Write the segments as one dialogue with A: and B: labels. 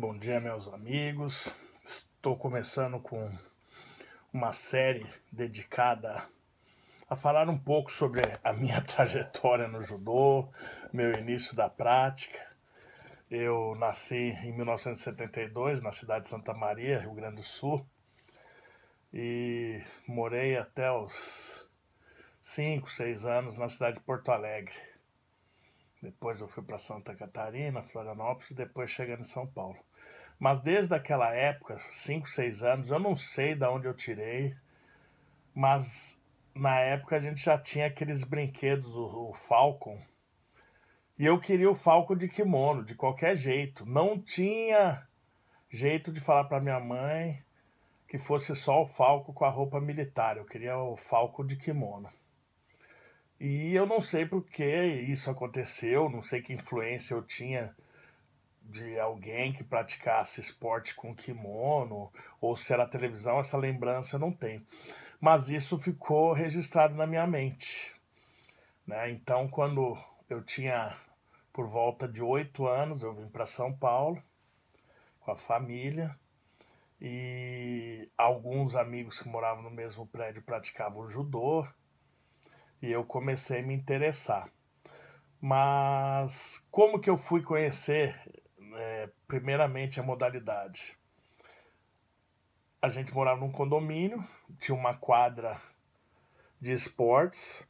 A: Bom dia, meus amigos. Estou começando com uma série dedicada a falar um pouco sobre a minha trajetória no judô, meu início da prática. Eu nasci em 1972 na cidade de Santa Maria, Rio Grande do Sul, e morei até os 5, 6 anos na cidade de Porto Alegre. Depois eu fui para Santa Catarina, Florianópolis, depois chegando em São Paulo. Mas desde aquela época, 5, 6 anos, eu não sei de onde eu tirei, mas na época a gente já tinha aqueles brinquedos, o, o Falcon. E eu queria o Falcon de kimono, de qualquer jeito. Não tinha jeito de falar para minha mãe que fosse só o Falco com a roupa militar. Eu queria o Falco de kimono. E eu não sei por que isso aconteceu, não sei que influência eu tinha de alguém que praticasse esporte com kimono, ou se era televisão, essa lembrança eu não tenho. Mas isso ficou registrado na minha mente. Né? Então, quando eu tinha por volta de oito anos, eu vim para São Paulo com a família e alguns amigos que moravam no mesmo prédio praticavam judô e eu comecei a me interessar. Mas como que eu fui conhecer, é, primeiramente, a modalidade? A gente morava num condomínio, tinha uma quadra de esportes,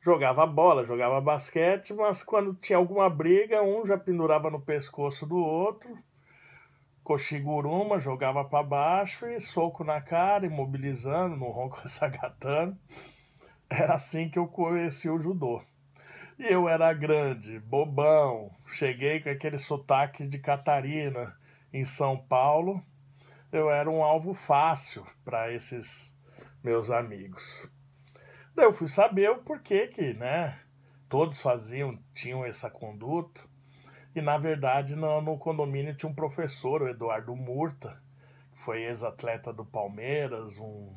A: jogava bola, jogava basquete, mas quando tinha alguma briga, um já pendurava no pescoço do outro, coxiguruma, jogava para baixo e soco na cara, imobilizando, no ronco sagatando. Era assim que eu conheci o judô. E eu era grande, bobão, cheguei com aquele sotaque de Catarina em São Paulo. Eu era um alvo fácil para esses meus amigos. Daí eu fui saber o porquê que, né, todos faziam, tinham essa conduta. E na verdade, no, no condomínio tinha um professor, o Eduardo Murta, que foi ex-atleta do Palmeiras, um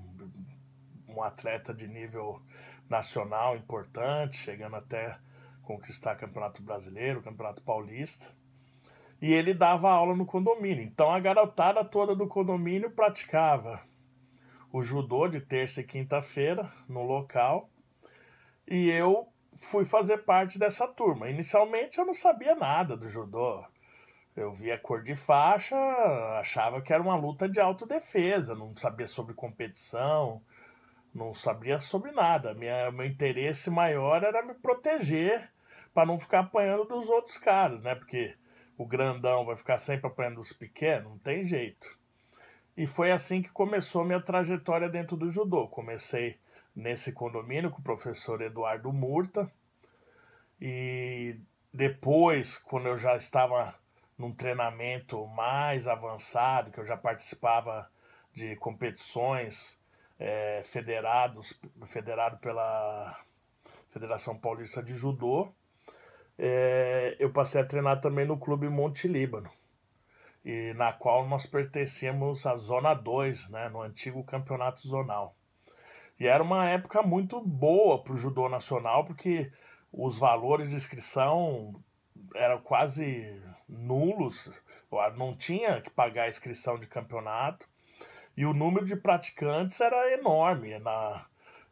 A: como atleta de nível nacional importante, chegando até conquistar Campeonato Brasileiro, Campeonato Paulista. E ele dava aula no condomínio. Então a garotada toda do condomínio praticava o judô de terça e quinta-feira no local. E eu fui fazer parte dessa turma. Inicialmente eu não sabia nada do judô. Eu via cor de faixa, achava que era uma luta de autodefesa, não sabia sobre competição, não sabia sobre nada. Minha, meu interesse maior era me proteger para não ficar apanhando dos outros caras, né? Porque o grandão vai ficar sempre apanhando dos pequenos, não tem jeito. E foi assim que começou minha trajetória dentro do judô. Comecei nesse condomínio com o professor Eduardo Murta. E depois, quando eu já estava num treinamento mais avançado, que eu já participava de competições é, federados, federado pela Federação Paulista de Judô, é, eu passei a treinar também no Clube Monte Líbano, e na qual nós pertencíamos à Zona 2, né, no antigo campeonato zonal. E era uma época muito boa para o judô nacional, porque os valores de inscrição eram quase nulos, ah, não tinha que pagar a inscrição de campeonato, e o número de praticantes era enorme. Na,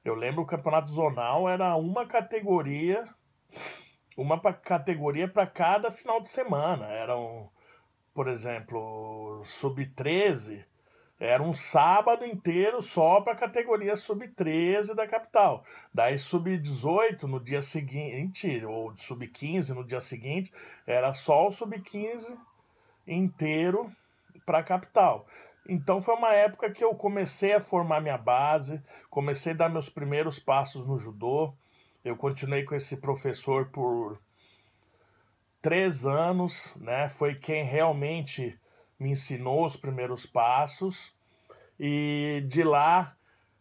A: eu lembro o campeonato zonal era uma categoria, uma categoria para cada final de semana. Eram, por exemplo, sub-13, era um sábado inteiro só para a categoria sub-13 da capital. Daí sub-18 no dia seguinte, ou sub-15 no dia seguinte, era só o sub-15 inteiro para a capital. Então foi uma época que eu comecei a formar minha base, comecei a dar meus primeiros passos no judô. Eu continuei com esse professor por três anos, né? Foi quem realmente me ensinou os primeiros passos. E de lá,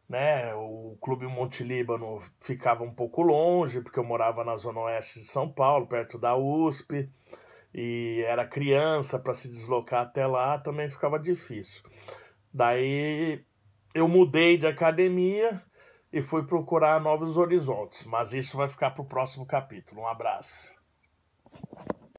A: né, o Clube Monte Líbano ficava um pouco longe, porque eu morava na zona oeste de São Paulo, perto da USP e era criança para se deslocar até lá também ficava difícil. Daí eu mudei de academia e fui procurar novos horizontes, mas isso vai ficar para o próximo capítulo. Um abraço.